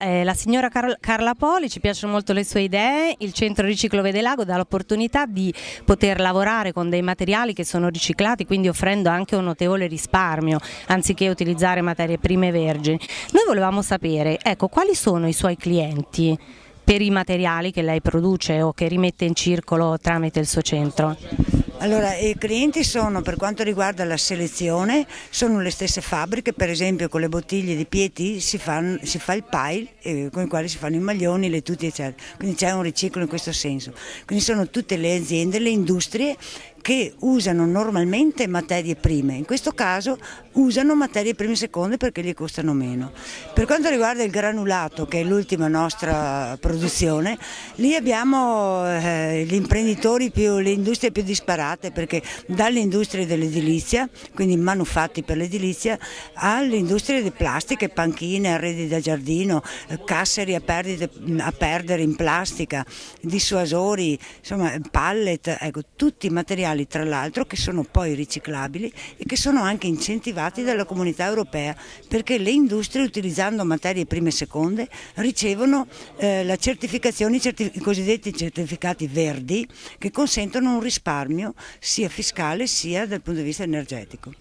Eh, la signora Car Carla Poli, ci piacciono molto le sue idee, il centro riciclo Vede Lago dà l'opportunità di poter lavorare con dei materiali che sono riciclati, quindi offrendo anche un notevole risparmio, anziché utilizzare materie prime vergini. Noi volevamo sapere, ecco, quali sono i suoi clienti per i materiali che lei produce o che rimette in circolo tramite il suo centro? Allora, i clienti sono, per quanto riguarda la selezione, sono le stesse fabbriche, per esempio con le bottiglie di Pieti si, fan, si fa il pile eh, con i quali si fanno i maglioni, le tute, eccetera. Quindi c'è un riciclo in questo senso. Quindi sono tutte le aziende, le industrie che usano normalmente materie prime, in questo caso usano materie prime seconde perché gli costano meno. Per quanto riguarda il granulato, che è l'ultima nostra produzione, lì abbiamo eh, gli imprenditori più, le industrie più disparate, perché dalle industrie dell'edilizia, quindi manufatti per l'edilizia, alle industrie di plastiche, panchine, arredi da giardino, eh, casseri a, perdite, a perdere in plastica, dissuasori, insomma pallet, ecco, tutti i materiali manuali tra l'altro che sono poi riciclabili e che sono anche incentivati dalla comunità europea perché le industrie utilizzando materie prime e seconde ricevono eh, la certificazione, i, certif i cosiddetti certificati verdi che consentono un risparmio sia fiscale sia dal punto di vista energetico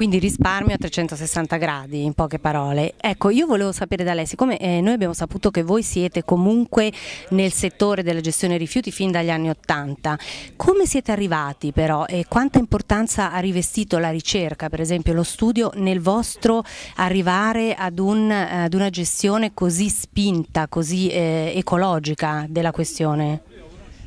quindi risparmio a 360 gradi in poche parole. Ecco, io volevo sapere da lei, siccome eh, noi abbiamo saputo che voi siete comunque nel settore della gestione rifiuti fin dagli anni Ottanta, come siete arrivati però e quanta importanza ha rivestito la ricerca, per esempio lo studio, nel vostro arrivare ad, un, ad una gestione così spinta, così eh, ecologica della questione?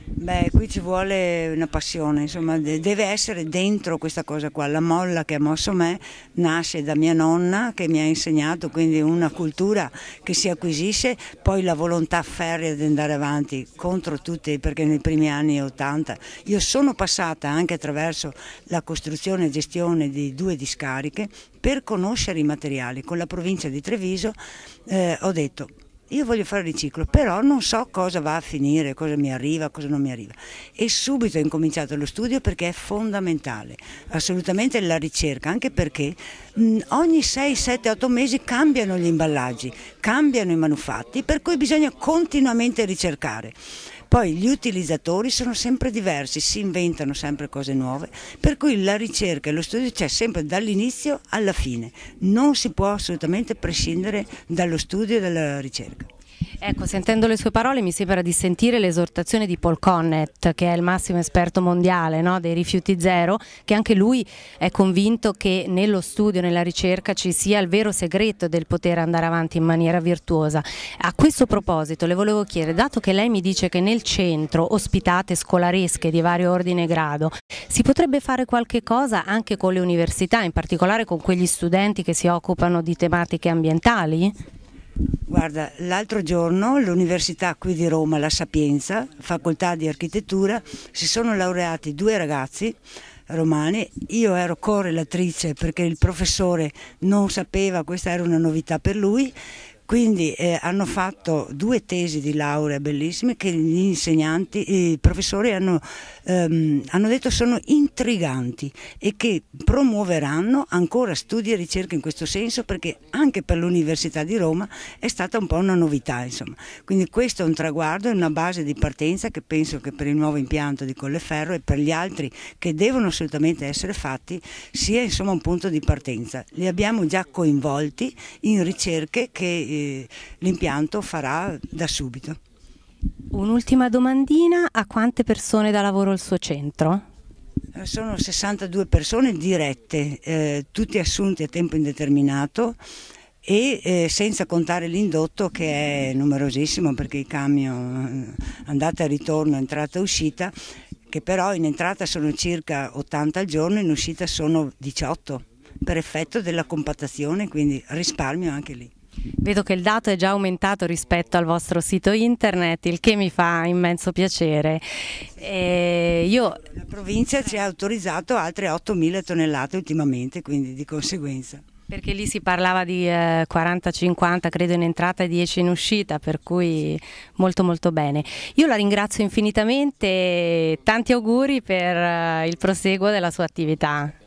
Beh, qui ci vuole una passione, insomma, deve essere dentro questa cosa qua. La molla che ha mosso me nasce da mia nonna che mi ha insegnato, quindi una cultura che si acquisisce, poi la volontà ferrea di andare avanti contro tutti, perché nei primi anni 80 io sono passata anche attraverso la costruzione e gestione di due discariche per conoscere i materiali. Con la provincia di Treviso eh, ho detto io voglio fare riciclo, però non so cosa va a finire, cosa mi arriva, cosa non mi arriva. E subito ho incominciato lo studio perché è fondamentale, assolutamente la ricerca, anche perché mh, ogni 6, 7, 8 mesi cambiano gli imballaggi, cambiano i manufatti, per cui bisogna continuamente ricercare. Poi gli utilizzatori sono sempre diversi, si inventano sempre cose nuove, per cui la ricerca e lo studio c'è sempre dall'inizio alla fine. Non si può assolutamente prescindere dallo studio e dalla ricerca. Ecco, sentendo le sue parole mi sembra di sentire l'esortazione di Paul Connett, che è il massimo esperto mondiale no, dei rifiuti zero, che anche lui è convinto che nello studio, nella ricerca ci sia il vero segreto del poter andare avanti in maniera virtuosa. A questo proposito le volevo chiedere, dato che lei mi dice che nel centro ospitate scolaresche di vario ordine e grado, si potrebbe fare qualche cosa anche con le università, in particolare con quegli studenti che si occupano di tematiche ambientali? Guarda, l'altro giorno l'università qui di Roma, la Sapienza, facoltà di architettura, si sono laureati due ragazzi romani, io ero correlatrice perché il professore non sapeva, questa era una novità per lui, quindi eh, hanno fatto due tesi di laurea bellissime che gli insegnanti, i professori hanno, ehm, hanno detto sono intriganti e che promuoveranno ancora studi e ricerche in questo senso perché anche per l'Università di Roma è stata un po' una novità. Insomma. Quindi questo è un traguardo, è una base di partenza che penso che per il nuovo impianto di Colleferro e per gli altri che devono assolutamente essere fatti sia insomma, un punto di partenza. Li abbiamo già coinvolti in ricerche che l'impianto farà da subito. Un'ultima domandina, a quante persone dà lavoro il suo centro? Eh, sono 62 persone dirette, eh, tutti assunti a tempo indeterminato e eh, senza contare l'indotto che è numerosissimo perché i camion eh, andata e ritorno, entrata e uscita, che però in entrata sono circa 80 al giorno, in uscita sono 18 per effetto della compattazione, quindi risparmio anche lì. Vedo che il dato è già aumentato rispetto al vostro sito internet, il che mi fa immenso piacere. E eh, io... La provincia ci ha autorizzato altre 8.000 tonnellate ultimamente, quindi di conseguenza. Perché lì si parlava di eh, 40-50, credo in entrata e 10 in uscita, per cui molto molto bene. Io la ringrazio infinitamente, tanti auguri per eh, il proseguo della sua attività.